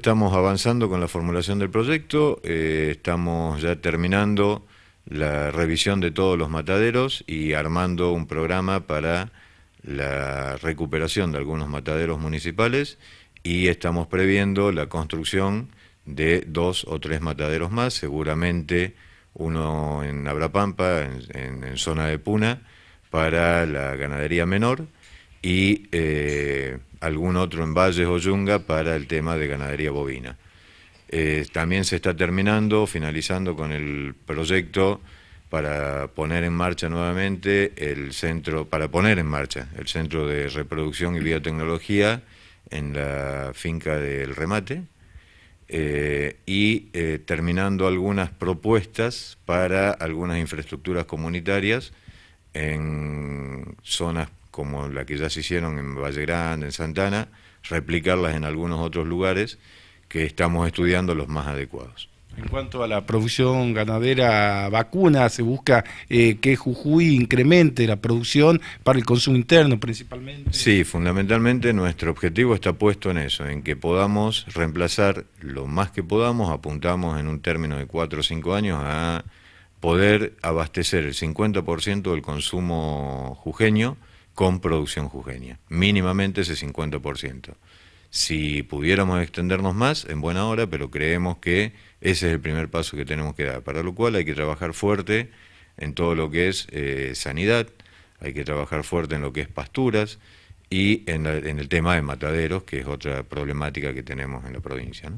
Estamos avanzando con la formulación del proyecto, eh, estamos ya terminando la revisión de todos los mataderos y armando un programa para la recuperación de algunos mataderos municipales y estamos previendo la construcción de dos o tres mataderos más, seguramente uno en Abrapampa, en zona de Puna, para la ganadería menor y eh, algún otro en Valles o Yunga para el tema de ganadería bovina. Eh, también se está terminando, finalizando con el proyecto para poner en marcha nuevamente el centro, para poner en marcha el centro de reproducción y biotecnología en la finca del remate eh, y terminando algunas propuestas para algunas infraestructuras comunitarias en zonas como la que ya se hicieron en Valle Grande, en Santana, replicarlas en algunos otros lugares que estamos estudiando los más adecuados. En cuanto a la producción ganadera vacuna, se busca eh, que Jujuy incremente la producción para el consumo interno principalmente. Sí, fundamentalmente nuestro objetivo está puesto en eso, en que podamos reemplazar lo más que podamos, apuntamos en un término de 4 o 5 años a poder abastecer el 50% del consumo jujeño con producción jujeña, mínimamente ese 50%. Si pudiéramos extendernos más, en buena hora, pero creemos que ese es el primer paso que tenemos que dar, para lo cual hay que trabajar fuerte en todo lo que es eh, sanidad, hay que trabajar fuerte en lo que es pasturas y en, en, el tema de mataderos, que es otra problemática que tenemos en la provincia.